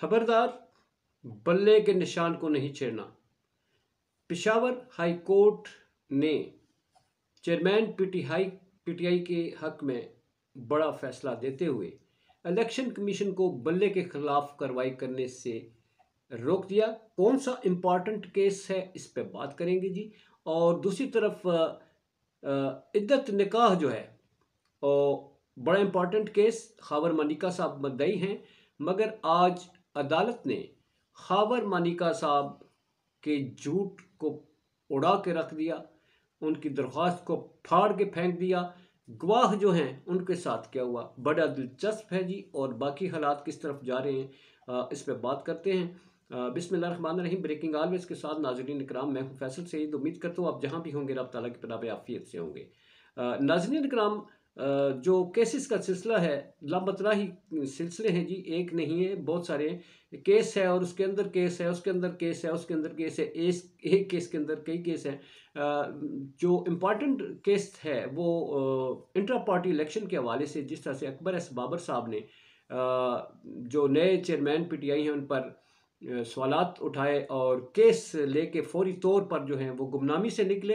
खबरदार बल्ले के निशान को नहीं छेड़ना पिशावर हाई कोर्ट ने चेयरमैन पीटीआई पीटीआई के हक में बड़ा फैसला देते हुए इलेक्शन कमीशन को बल्ले के खिलाफ कार्रवाई करने से रोक दिया कौन सा इम्पॉर्टेंट केस है इस पर बात करेंगे जी और दूसरी तरफ इद्दत निकाह जो है और बड़ा इम्पॉर्टेंट केस खावर मनिका साहब मदई हैं मगर आज अदालत ने खावर मानिका साहब के झूठ को उड़ा के रख दिया उनकी दरख्वास्त को फाड़ के फेंक दिया गवाह जो हैं उनके साथ क्या हुआ बड़ा दिलचस्प है जी और बाकी हालात किस तरफ जा रहे हैं इस पर बात करते हैं बिसमान रही ब्रेकिंग आलवेज के साथ नाजरीन कराम मैं हूँ फैसल सईद उम्मीद करता हूँ आप जहाँ भी होंगे रब तला की पदा आफियत से होंगे नाजरीन कराम जो केसेस का सिलसिला है लामतना ही सिलसिले हैं जी एक नहीं है बहुत सारे केस है और उसके अंदर केस है उसके अंदर केस है उसके अंदर केस है एस एक केस के अंदर कई केस हैं जो इम्पॉर्टेंट केस है वो इंट्रा पार्टी इलेक्शन के हवाले से जिस तरह से अकबर एस बाबर साहब ने जो नए चेयरमैन पीटीआई हैं उन पर सवाल उठाए और केस लेके फौरी तौर पर जो हैं वो गुमनामी से निकले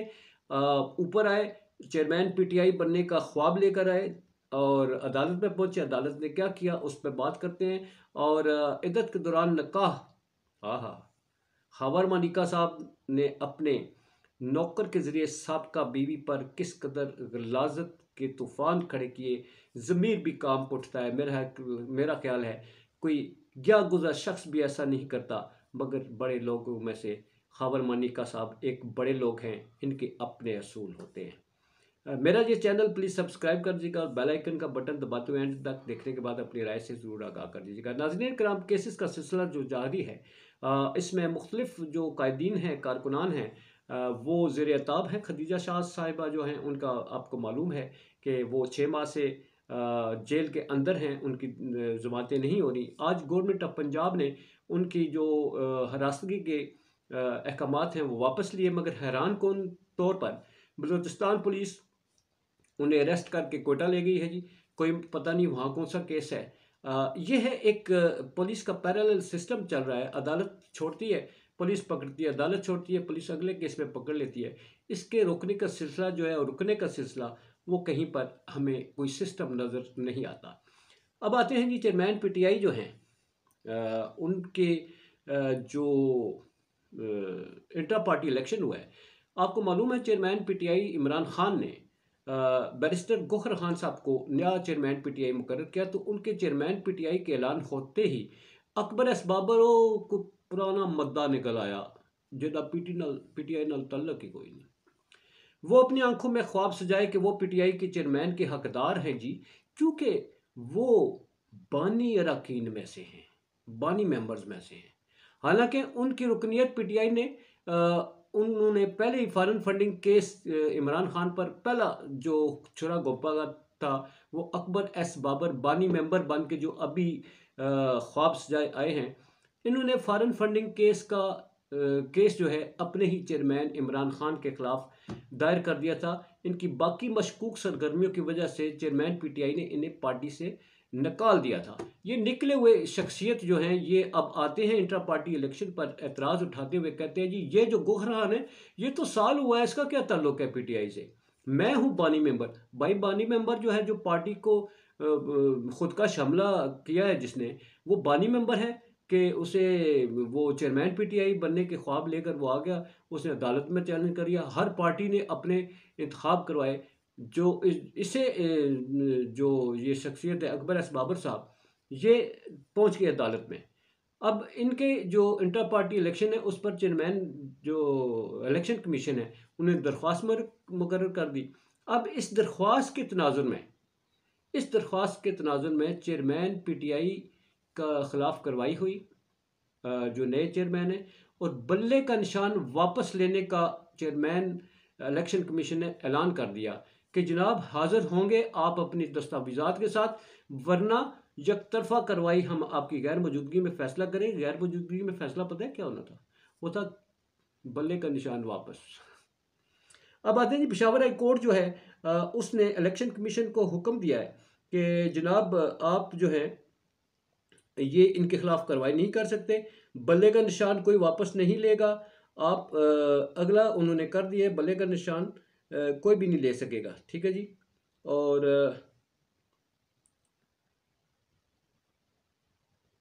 ऊपर आए चेयरमैन पीटीआई बनने का ख्वाब लेकर आए और अदालत में पहुंचे अदालत ने क्या किया उस पर बात करते हैं और इद्दत के दौरान नकाह आहा खबर मनिका साहब ने अपने नौकर के ज़रिए सबका बीवी पर किस कदर गलाजत के तूफ़ान खड़े किए ज़मीर भी काम उठता है मेरा मेरा ख्याल है कोई गया गुजर शख्स भी ऐसा नहीं करता मगर बड़े लोगों में से खबर मनिका साहब एक बड़े लोग हैं इनके अपने असूल होते हैं मेरा ये चैनल प्लीज़ सब्सक्राइब कर दीजिएगा और बेल आइकन का बटन दबाते हुए एंड तक देखने के बाद अपनी राय से ज़रूर आगाह कर दीजिएगा नाजरीन कराम केसेस का सिलसिला जो जारी है इसमें मुख्तलिफ जो कायदीन हैं कारकुनान हैं वो जेर ताब हैं खदीजा शाह साहिबा जो हैं उनका आपको मालूम है कि वो छः माह से जेल के अंदर हैं उनकी जमातें नहीं हो रही आज गवर्नमेंट ऑफ पंजाब ने उनकी जो हरासगी के अहकाम हैं वो वापस लिए मगर हैरान कौन तौर पर बलोचिस्तान पुलिस उन्हें अरेस्ट करके कोयटा ले गई है जी कोई पता नहीं वहाँ कौन सा केस है आ, ये है एक पुलिस का पैरल सिस्टम चल रहा है अदालत छोड़ती है पुलिस पकड़ती है अदालत छोड़ती है पुलिस अगले केस में पकड़ लेती है इसके रोकने का सिलसिला जो है रुकने का सिलसिला वो कहीं पर हमें कोई सिस्टम नज़र नहीं आता अब आते हैं जी चेयरमैन पीटीआई जो हैं उनके आ, जो इंटर पार्टी इलेक्शन हुआ है आपको मालूम है चेयरमैन पीटीआई इमरान खान ने बैरिस्टर गोहर खान साहब को नया चेयरमैन पीटीआई मुकर किया तो उनके चेयरमैन पीटीआई के ऐलान होते ही अकबर असबाबर को पुराना मद्दा निकल आया पी टी नल पीटीआई नल तलक ही कोई नहीं वो अपनी आंखों में ख्वाब सजाए कि वो पीटीआई के चेयरमैन के हकदार हैं जी क्योंकि वो बानी अरकान में से हैं बानी मेम्बर्स में से हैं हालांकि उनकी रुकनीत आई ने आ, उन्होंने पहले ही foreign funding case Imran Khan पर पहला जो छुरा गोपा का था वो अकबर एस बाबर बानी मेंबर बन के जो अभी ख्वाब सजाए आए हैं इन्होंने फ़ारन फंडिंग केस का केस जो है अपने ही चेयरमैन इमरान खान के खिलाफ दायर कर दिया था इनकी बाकी मशकूक सरगर्मियों की वजह से चेयरमैन पीटीआई ने इन्हें पार्टी से निकाल दिया था ये निकले हुए शख्सियत जो हैं ये अब आते हैं इंटर पार्टी इलेक्शन पर एतराज़ उठाते हुए कहते हैं जी ये जो गुहरान है ये तो साल हुआ है इसका क्या ताल्लुक है पीटीआई से मैं हूँ बानी मेंबर भाई बानी मेंबर जो है जो पार्टी को ख़ुद का शमला किया है जिसने वो बानी मेंबर है कि उसे वो चेयरमैन पीटीआई बनने के ख्वाब लेकर वो आ गया उसने अदालत में चैलेंज कर दिया हर पार्टी ने अपने इंतखब करवाए जो इसे जो ये शख्सियत है अकबर एस बाबर साहब ये पहुंच गए अदालत में अब इनके जो इंटर पार्टी इलेक्शन है उस पर चेयरमैन जो इलेक्शन कमीशन है उन्हें दरख्वास मुकर कर दी अब इस दरख्वास के तनाजुर में इस दरख्वास के तनाजुर में चेयरमैन पीटीआई का खिलाफ कार्रवाई हुई जो नए चेयरमैन हैं और बल्ले का निशान वापस लेने का चेयरमैन इलेक्शन कमीशन ने ऐलान कर दिया कि जनाब हाज़िर होंगे आप अपने दस्तावेजात के साथ वरना यक तरफा कार्रवाई हम आपकी गैर मौजूदगी में फ़ैसला करें गैर मौजूदगी में फ़ैसला पता है क्या होना था वो था बल्ले का निशान वापस अब आते हैं जी पिशावर हाई कोर्ट जो है उसने इलेक्शन कमीशन को हुक्म दिया है कि जनाब आप जो है ये इनके खिलाफ कार्रवाई नहीं कर सकते बल्ले का निशान कोई वापस नहीं लेगा आप अगला उन्होंने कर दिया बल्ले का निशान कोई भी नहीं ले सकेगा ठीक है जी और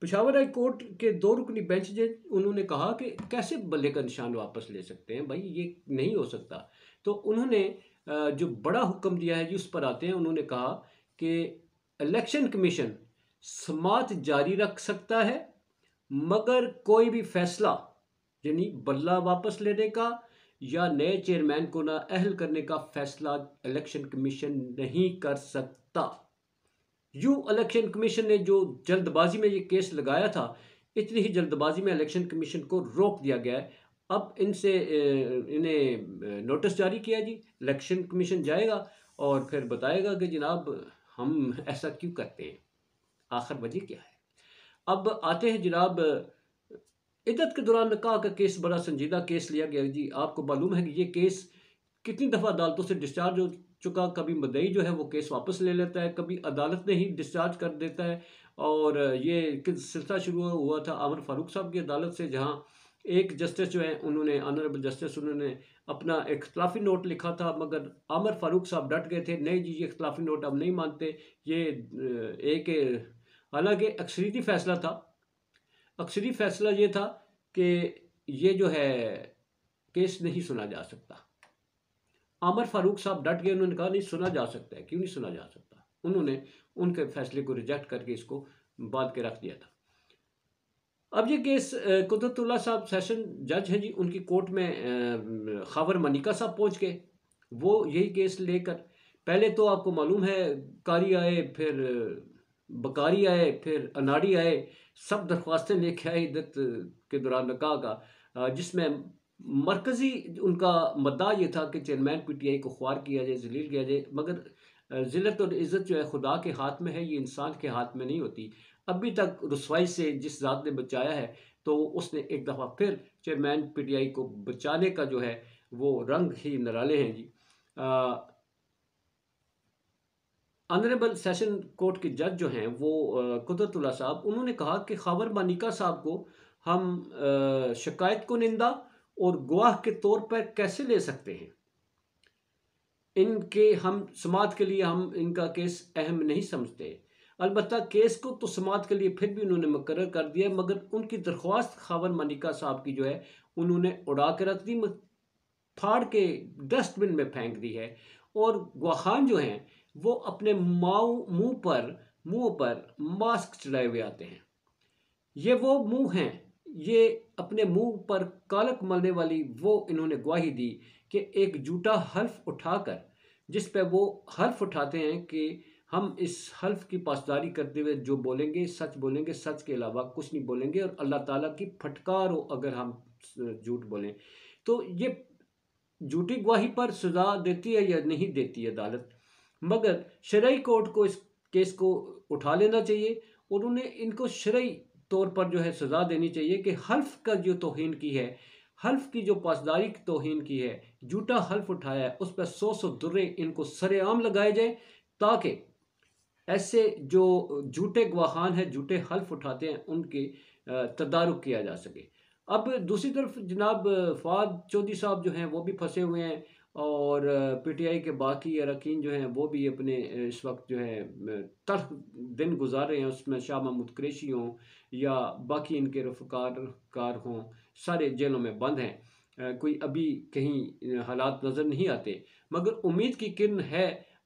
पिशावर हाई कोर्ट के दो रुकनी बेंच जज उन्होंने कहा कि कैसे बल्ले का निशान वापस ले सकते हैं भाई ये नहीं हो सकता तो उन्होंने जो बड़ा हुक्म दिया है जी उस पर आते हैं उन्होंने कहा कि इलेक्शन कमीशन समात जारी रख सकता है मगर कोई भी फैसला यानी बल्ला वापस लेने का या नए चेयरमैन को ना अहल करने का फैसला इलेक्शन कमीशन नहीं कर सकता यू इलेक्शन कमीशन ने जो जल्दबाजी में ये केस लगाया था इतनी ही जल्दबाजी में इलेक्शन कमीशन को रोक दिया गया है अब इनसे इन्हें नोटिस जारी किया जी इलेक्शन कमीशन जाएगा और फिर बताएगा कि जनाब हम ऐसा क्यों करते हैं आखिर वजह क्या है अब आते हैं जनाब इज्जत के दौरान निकाह का केस बड़ा संजीदा केस लिया गया जी आपको मालूम है कि ये केस कितनी दफ़ा अदालतों से डिस्चार्ज हो चुका कभी मदई जो है वो केस वापस ले लेता है कभी अदालत ने ही डिस्चार्ज कर देता है और ये सिलसिला शुरू हुआ था आमर फारूक साहब की अदालत से जहाँ एक जस्टिस जो है उन्होंने ऑनरेबल जस्टिस उन्होंने अपना इख्तलाफी नोट लिखा था मगर आमर फारूक साहब डट गए थे नहीं जी ये इख्तलाफी नोट हम नहीं मानते ये एक हालांकि अक्सरीती फैसला था अक्सरी फैसला ये था कि ये जो है केस नहीं सुना जा सकता आमर फारूक साहब डट गए उन्होंने कहा नहीं सुना जा सकता है क्यों नहीं सुना जा सकता उन्होंने उनके फैसले को रिजेक्ट करके इसको बांध के रख दिया था अब ये केस कुदरतुल्ला साहब सेशन जज हैं जी उनकी कोर्ट में खबर मनिका साहब पहुंच गए वो यही केस लेकर पहले तो आपको मालूम है कारी आए फिर बकारी आए फिर अनाड़ी आए सब दरख्वास्तें लेके आए इद्दत के दौरान नका का जिसमें मरकज़ी उनका मद्दा ये था कि चेयरमैन पी टी आई को ख्वार किया जाए जलील किया जाए मगर ज़िलत और इज़्ज़त जो है खुदा के हाथ में है ये इंसान के हाथ में नहीं होती अभी तक रसवाई से जिस ज़ात ने बचाया है तो उसने एक दफ़ा फिर चेयरमैन पी टी आई को बचाने का जो है वो रंग ही नराले हैं जी आ, ऑनरेबल सेशन कोर्ट के जज जो हैं वो कुदरतुल्ला साहब उन्होंने कहा कि खबर मानिका साहब को हम शिकायत को निंदा और गवाह के तौर पर कैसे ले सकते हैं इनके हम समाज के लिए हम इनका केस अहम नहीं समझते अलबत् केस को तो समाज के लिए फिर भी उन्होंने मुकर कर दिया मगर उनकी दरख्वास्त खबर मनिका साहब की जो है उन्होंने उड़ा के रख दी फाड़ के डस्टबिन में फेंक दी है और गवाहान जो हैं वो अपने माऊ मुंह पर मुंह पर मास्क चढ़ाए हुए आते हैं ये वो मुंह हैं ये अपने मुंह पर कालक मलने वाली वो इन्होंने गवाही दी कि एक जूटा हल्फ उठाकर जिस पे वो हल्फ उठाते हैं कि हम इस हल्फ की पासदारी करते हुए जो बोलेंगे सच बोलेंगे सच के अलावा कुछ नहीं बोलेंगे और अल्लाह ताला की फटकार हो अगर हम झूठ बोलें तो ये झूठी गवाही पर सजा देती है या नहीं देती है अदालत मगर शरय कोर्ट को इस केस को उठा लेना चाहिए और उन्हें इनको शरय तौर पर जो है सज़ा देनी चाहिए कि हल्फ का जो तोहन की है हल्फ की जो पासदारी की तोहन की है जूटा हल्फ उठाया है उस पर सौ सौ दुर्रे इनको सरेआम लगाए जाए ताकि ऐसे जो झूठे गवाहान हैं झूठे हल्फ उठाते हैं उनके तदारुक किया जा सके अब दूसरी तरफ जनाब फाद चौधरी साहब जो हैं वो भी फंसे हुए हैं और पीटीआई के बाकी अरकान जो हैं वो भी अपने इस वक्त जो है तल्ख दिन गुजार रहे हैं उसमें शाह महमूद क्रेशी हों या बाकी इनके रफकार कार हों सारे जेलों में बंद हैं कोई अभी कहीं हालात नज़र नहीं आते मगर उम्मीद की किरण है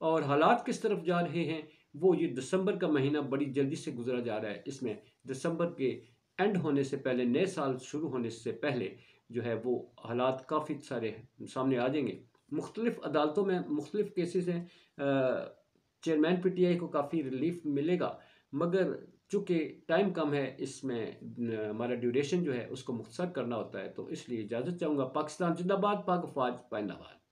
और हालात किस तरफ जा रहे हैं वो ये दिसंबर का महीना बड़ी जल्दी से गुजरा जा रहा है इसमें दिसंबर के एंड होने से पहले नए साल शुरू होने से पहले जो है वो हालात काफ़ी सारे सामने आ जाएंगे मुख्तलिफ़ अदालतों में मुख्तलिफ़ केसेस हैं चेयरमैन पी टी आई को काफ़ी रिलीफ मिलेगा मगर चूँकि टाइम कम है इसमें हमारा ड्यूरेशन जो है उसको मुख्तर करना होता है तो इसलिए इजाज़त चाहूँगा पाकिस्तान जिंदाबाद पाक फाज पाइंदाबाद